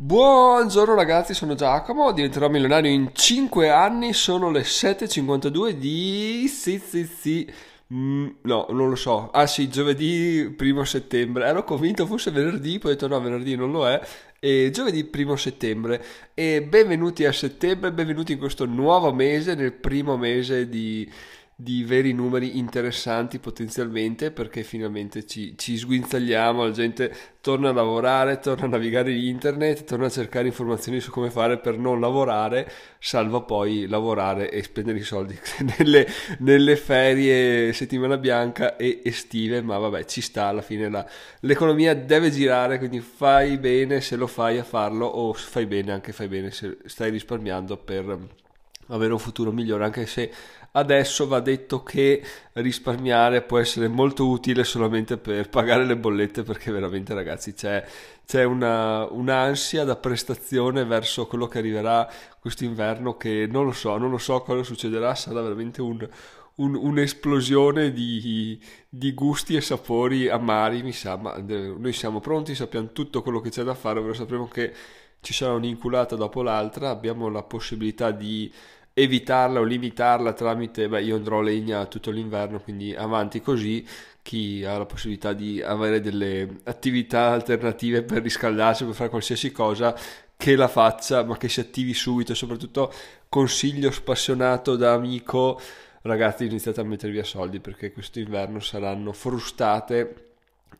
Buongiorno ragazzi, sono Giacomo, diventerò milionario in 5 anni, sono le 7.52 di... Sì, sì, sì. Mm, no, non lo so. Ah sì, giovedì 1 settembre. Ero convinto fosse venerdì, poi ho detto no, venerdì non lo è. E giovedì 1 settembre. E benvenuti a settembre, benvenuti in questo nuovo mese, nel primo mese di di veri numeri interessanti potenzialmente perché finalmente ci, ci, sguinzagliamo, la gente torna a lavorare, torna a navigare in internet, torna a cercare informazioni su come fare per non lavorare, salvo poi lavorare e spendere i soldi nelle, nelle ferie settimana bianca e estive, ma vabbè ci sta alla fine la, l'economia deve girare, quindi fai bene se lo fai a farlo o fai bene anche fai bene se stai risparmiando per avere un futuro migliore, anche se adesso va detto che risparmiare può essere molto utile solamente per pagare le bollette, perché veramente ragazzi c'è, c'è una, un'ansia da prestazione verso quello che arriverà quest'inverno che non lo so, non lo so cosa succederà, sarà veramente un, un, un'esplosione di, di, gusti e sapori amari, mi sa, ma noi siamo pronti, sappiamo tutto quello che c'è da fare, ovvero sapremo che ci sarà un'inculata dopo l'altra, abbiamo la possibilità di evitarla o limitarla tramite, beh io andrò a legna tutto l'inverno, quindi avanti così, chi ha la possibilità di avere delle attività alternative per riscaldarsi, per fare qualsiasi cosa, che la faccia, ma che si attivi subito, soprattutto consiglio spassionato da amico, ragazzi iniziate a mettere via soldi perché questo inverno saranno frustate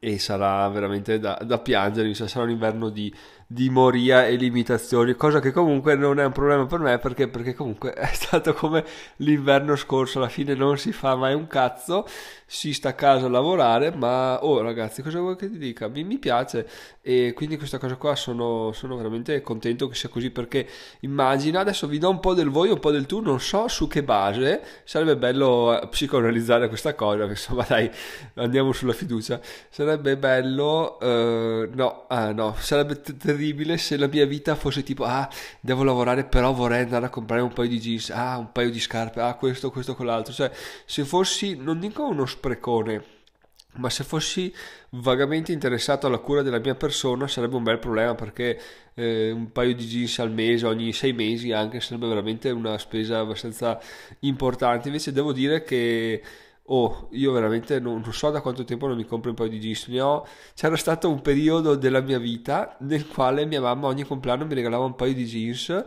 e sarà veramente da, da piangere, sarà un inverno di di moria e limitazioni, cosa che comunque non è un problema per me perché, perché comunque è stato come l'inverno scorso, alla fine non si fa mai un cazzo, si sta a casa a lavorare, ma oh ragazzi cosa vuoi che ti dica? Mi, mi piace e quindi questa cosa qua sono, sono veramente contento che sia così perché immagina, adesso vi do un po' del voi, un po' del tu, non so su che base, sarebbe bello eh, psicoanalizzare questa cosa, insomma dai, andiamo sulla fiducia, sarebbe bello, eh, no, ah, no, sarebbe... Ter- incredibile se la mia vita fosse tipo, ah, devo lavorare, però vorrei andare a comprare un paio di jeans, ah, un paio di scarpe, ah, questo, questo, quell'altro. Cioè, se fossi, non dico uno sprecone, ma se fossi vagamente interessato alla cura della mia persona sarebbe un bel problema perché eh, un paio di jeans al mese, ogni sei mesi anche, sarebbe veramente una spesa abbastanza importante. Invece devo dire che oh, io veramente non, non, so da quanto tempo non mi compro un paio di jeans. Ho... c'era stato un periodo della mia vita nel quale mia mamma ogni compleanno mi regalava un paio di jeans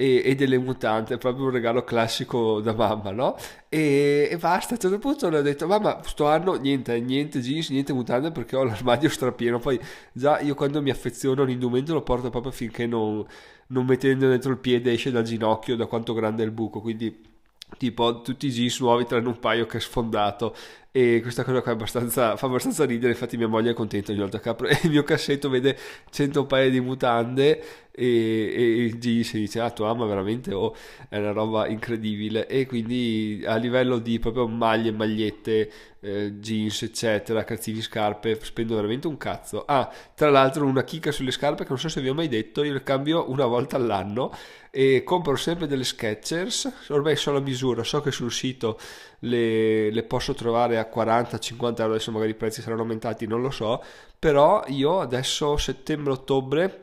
e, e delle mutante, proprio un regalo classico da mamma, no? E, e basta, a un certo punto le ho detto, mamma, sto anno niente, eh, niente jeans, niente mutante perché ho l'armadio strapieno. Poi già io quando mi affeziono all'indumento lo porto proprio finché non, non mettendo dentro il piede esce dal ginocchio da quanto grande è il buco, quindi tipo tutti i jeans nuovi tranne un paio che è sfondato e questa cosa qua abbastanza, fa abbastanza ridere, infatti mia moglie è contenta ogni volta che apro il mio cassetto vede 100 paia di mutande e, e il si dice ah tua ama veramente oh, è una roba incredibile e quindi a livello di proprio maglie, magliette, eh, jeans eccetera, calzini, scarpe spendo veramente un cazzo. Ah, tra l'altro una chicca sulle scarpe che non so se vi ho mai detto, io le cambio una volta all'anno e compro sempre delle Skechers, ormai sono a misura, so che sul sito le, le posso trovare a 40-50 euro, adesso magari i prezzi saranno aumentati, non lo so, però io adesso settembre-ottobre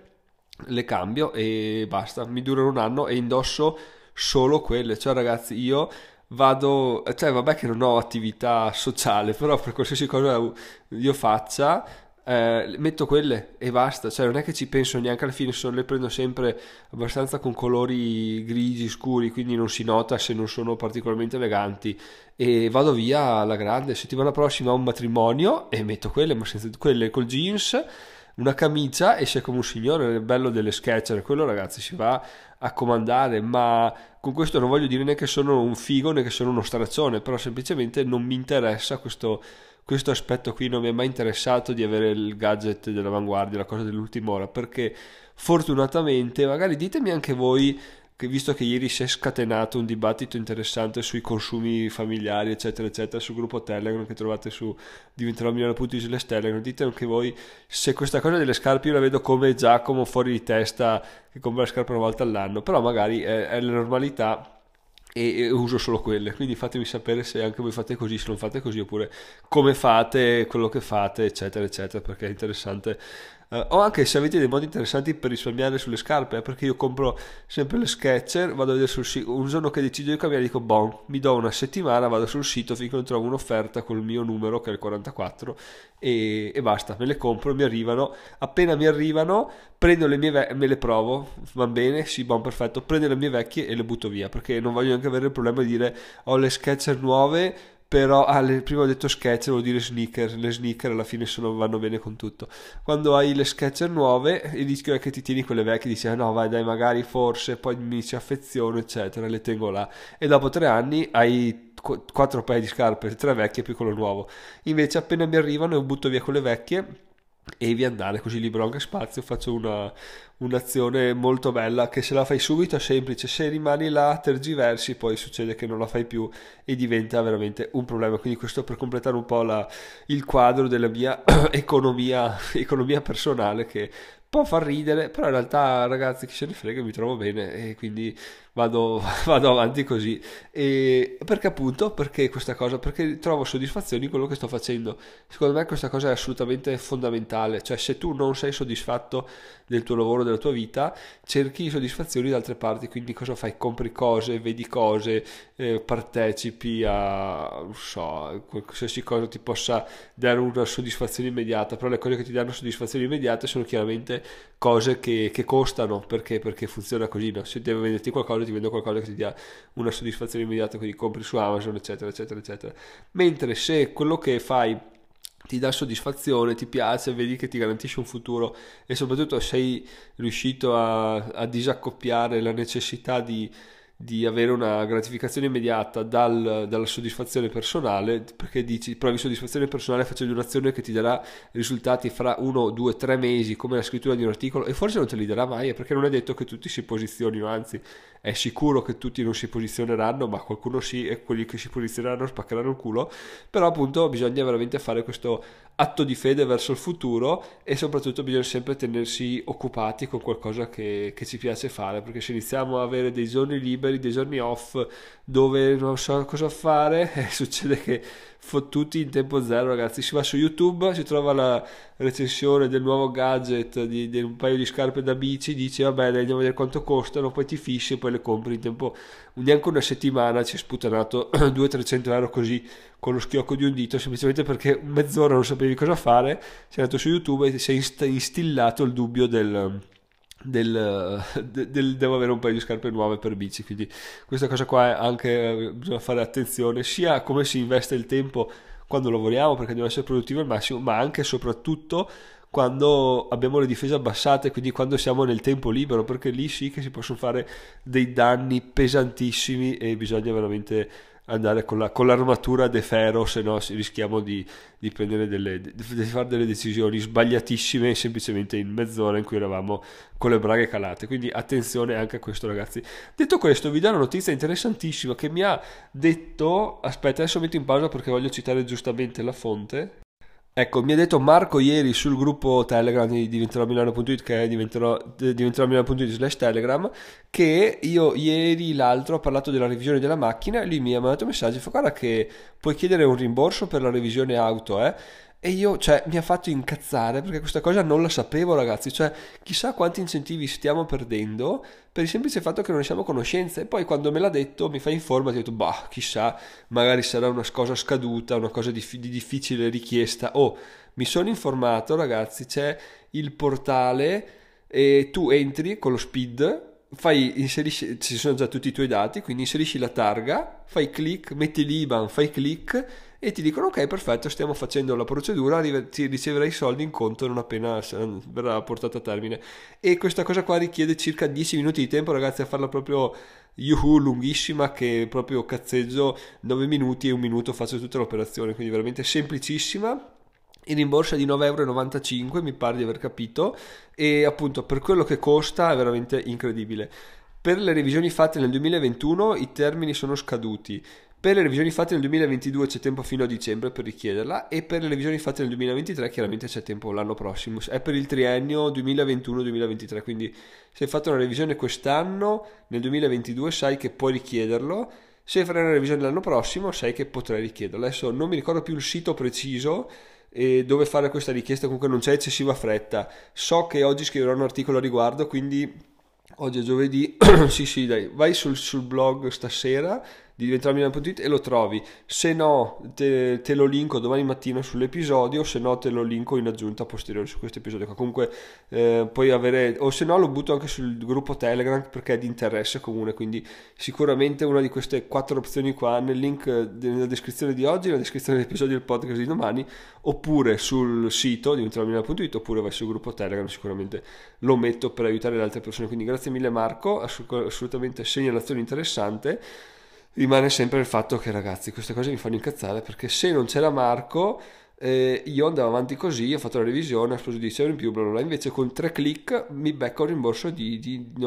le cambio e basta, mi durano un anno e indosso solo quelle, cioè ragazzi io vado, cioè vabbè che non ho attività sociale, però per qualsiasi cosa io faccia eh, metto quelle e basta, cioè non è che ci penso neanche alla fine, sono, le prendo sempre abbastanza con colori grigi scuri, quindi non si nota se non sono particolarmente eleganti e vado via alla grande. Settimana prossima ho un matrimonio e metto quelle, ma senza quelle col jeans una camicia e sei come un signore, il bello delle sketcher, quello ragazzi si va a comandare, ma con questo non voglio dire né che sono un figo né che sono uno straccione, però semplicemente non mi interessa questo questo aspetto qui non mi è mai interessato di avere il gadget dell'avanguardia, la cosa dell'ultima ora, perché fortunatamente, magari ditemi anche voi, che visto che ieri si è scatenato un dibattito interessante sui consumi familiari, eccetera, eccetera, sul gruppo Telegram che trovate su diventeròmilano.it Telegram, dite anche voi se questa cosa delle scarpe io la vedo come Giacomo fuori di testa che compra le scarpe una volta all'anno, però magari è, è la normalità e uso solo quelle. Quindi fatemi sapere se anche voi fate così, se non fate così, oppure come fate, quello che fate, eccetera, eccetera, perché è interessante Uh, eh, ho anche, se avete dei modi interessanti per risparmiare sulle scarpe, eh, perché io compro sempre le Sketcher, vado a vedere sul sito, un giorno che decido di cambiare dico bon, mi do una settimana, vado sul sito finché non trovo un'offerta col mio numero che è il 44 e, e basta, me le compro, mi arrivano, appena mi arrivano prendo le mie vecchie, me le provo, va bene, sì, bon, perfetto, prendo le mie vecchie e le butto via, perché non voglio neanche avere il problema di dire ho le Sketcher nuove però ah, prima ho detto sketch devo dire sneaker le sneaker alla fine sono, vanno bene con tutto quando hai le sketch nuove il rischio è che ti tieni quelle vecchie dici ah, no vai dai magari forse poi mi ci affeziono eccetera le tengo là e dopo tre anni hai quattro paia di scarpe tre vecchie più quello nuovo invece appena mi arrivano e butto via quelle vecchie e andare così libero anche spazio faccio una, un'azione molto bella che se la fai subito è semplice se rimani là tergiversi poi succede che non la fai più e diventa veramente un problema quindi questo per completare un po' la, il quadro della mia economia, economia personale che può far ridere, però in realtà ragazzi chi se ne frega mi trovo bene e quindi vado, vado avanti così. E perché appunto? Perché questa cosa? Perché trovo soddisfazione in quello che sto facendo. Secondo me questa cosa è assolutamente fondamentale, cioè se tu non sei soddisfatto del tuo lavoro, della tua vita, cerchi soddisfazioni da altre parti, quindi cosa fai? Compri cose, vedi cose, eh, partecipi a, non so, qualsiasi cosa ti possa dare una soddisfazione immediata, però le cose che ti danno soddisfazione immediata sono chiaramente cose che, che costano perché? perché? funziona così no? se devo venderti qualcosa ti vendo qualcosa che ti dia una soddisfazione immediata quindi compri su Amazon eccetera eccetera eccetera mentre se quello che fai ti dà soddisfazione, ti piace, vedi che ti garantisce un futuro e soprattutto sei riuscito a, a disaccoppiare la necessità di, di avere una gratificazione immediata dal, dalla soddisfazione personale, perché dici provi soddisfazione personale facendo un'azione che ti darà risultati fra uno, due, tre mesi, come la scrittura di un articolo, e forse non te li darà mai, perché non è detto che tutti si posizionino anzi è sicuro che tutti non si posizioneranno, ma qualcuno sì e quelli che si posizioneranno spaccheranno il culo, però appunto bisogna veramente fare questo atto di fede verso il futuro e soprattutto bisogna sempre tenersi occupati con qualcosa che, che ci piace fare, perché se iniziamo a avere dei giorni liberi, dei giorni off dove non so cosa fare, eh, succede che fottuti in tempo zero, ragazzi. Si va su YouTube, si trova la recensione del nuovo gadget di, di un paio di scarpe da bici, dice vabbè, andiamo a vedere quanto costano, poi ti fissi e poi le compri in tempo neanche una settimana. Ci è sputanato 200-300 euro così con lo schiocco di un dito, semplicemente perché mezz'ora non sapevi cosa fare. Sei andato su YouTube e ti è instillato il dubbio del del, eh, del, del, devo avere un paio di scarpe nuove per bici quindi questa cosa qua è anche eh, bisogna fare attenzione sia a come si investe il tempo quando lavoriamo perché dobbiamo essere produttivi al massimo ma anche e soprattutto quando abbiamo le difese abbassate quindi quando siamo nel tempo libero perché lì sì che si possono fare dei danni pesantissimi e bisogna veramente andare con, la, con l'armatura de ferro, se no rischiamo di, di, delle, di, fare delle decisioni sbagliatissime semplicemente in mezz'ora in cui eravamo con le braghe calate. Quindi attenzione anche a questo, ragazzi. Detto questo, vi do una notizia interessantissima che mi ha detto. Aspetta, adesso metto in pausa perché voglio citare giustamente la fonte. Ecco, mi ha detto Marco ieri sul gruppo Telegram di diventeròmilano.it che è eh, milano.it slash Telegram che io ieri l'altro ho parlato della revisione della macchina e lui mi ha mandato un messaggio e fa guarda che puoi chiedere un rimborso per la revisione auto eh e io, cioè, mi ha fatto incazzare perché questa cosa non la sapevo, ragazzi. Cioè, chissà quanti incentivi stiamo perdendo per il semplice fatto che non ne siamo a conoscenza. E poi quando me l'ha detto, mi fa informare, ho detto, bah, chissà, magari sarà una cosa scaduta, una cosa di, di difficile richiesta. Oh, mi sono informato, ragazzi, c'è il portale e tu entri con lo speed fai, inserisci, ci sono già tutti i tuoi dati, quindi inserisci la targa, fai clic, metti l'IBAN, fai clic e ti dicono ok perfetto stiamo facendo la procedura, ti riceverai i soldi in conto non appena verrà portata a termine. E questa cosa qua richiede circa 10 minuti di tempo ragazzi a farla proprio yuhu lunghissima che proprio cazzeggio 9 minuti e un minuto faccio tutta l'operazione, quindi veramente semplicissima in rimborsa di 9,95 euro mi pare di aver capito e appunto per quello che costa è veramente incredibile per le revisioni fatte nel 2021 i termini sono scaduti per le revisioni fatte nel 2022 c'è tempo fino a dicembre per richiederla e per le revisioni fatte nel 2023 chiaramente c'è tempo l'anno prossimo è per il triennio 2021-2023 quindi se hai fatto una revisione quest'anno nel 2022 sai che puoi richiederlo se farai una revisione l'anno prossimo sai che potrai richiederlo adesso non mi ricordo più il sito preciso e dove fare questa richiesta, comunque non c'è eccessiva fretta. So che oggi scriverò un articolo a riguardo, quindi oggi è giovedì, sì sì dai, vai sul, sul blog stasera di diventaremilan.it e lo trovi. Se no, te, te, lo linko domani mattina sull'episodio, se no te lo linko in aggiunta posteriore su questo episodio. Comunque eh, puoi avere, o se no lo butto anche sul gruppo Telegram perché è di interesse comune, quindi sicuramente una di queste quattro opzioni qua nel link eh, nella descrizione di oggi, nella descrizione dell'episodio del podcast di domani, oppure sul sito diventaremilan.it oppure vai sul gruppo Telegram, sicuramente lo metto per aiutare le altre persone. Quindi grazie mille Marco, assolutamente segnalazione interessante rimane sempre il fatto che ragazzi queste cose mi fanno incazzare perché se non c'era Marco eh, io andavo avanti così, ho fatto la revisione, ho speso 10 euro in più, bla bla bla. invece con tre click mi becco un rimborso di, di 9,95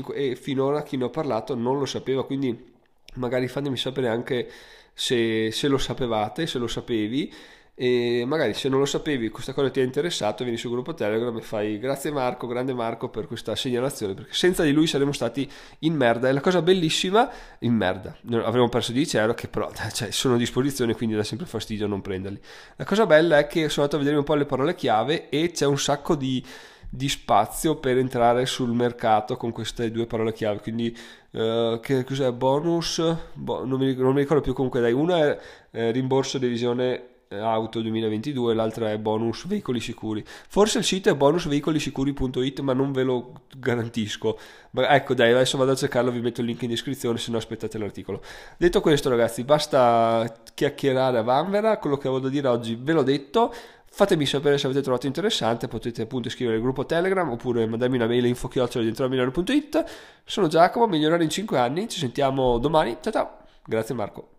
euro e finora chi ne ho parlato non lo sapeva, quindi magari fatemi sapere anche se, se lo sapevate, se lo sapevi e magari se non lo sapevi questa cosa ti ha interessato vieni sul gruppo Telegram e fai grazie Marco, grande Marco per questa segnalazione perché senza di lui saremmo stati in merda e la cosa bellissima, in merda, avremmo perso 10 euro che però cioè, sono a disposizione quindi dà sempre fastidio non prenderli. La cosa bella è che sono andato a vedere un po' le parole chiave e c'è un sacco di di spazio per entrare sul mercato con queste due parole chiave. Quindi, eh, che cos'è? Bonus? Bo- non, mi ricordo, non, mi ricordo, più. Comunque, dai, una è eh, rimborso di visione auto 2022 l'altra è bonus veicoli sicuri forse il sito è bonusveicolisicuri.it ma non ve lo garantisco ma ecco dai adesso vado a cercarlo vi metto il link in descrizione se no aspettate l'articolo detto questo ragazzi basta chiacchierare a vanvera quello che avevo da dire oggi ve l'ho detto fatemi sapere se avete trovato interessante potete appunto iscrivere al gruppo telegram oppure mandarmi una mail info chiocciola sono Giacomo migliorare in 5 anni ci sentiamo domani ciao ciao grazie Marco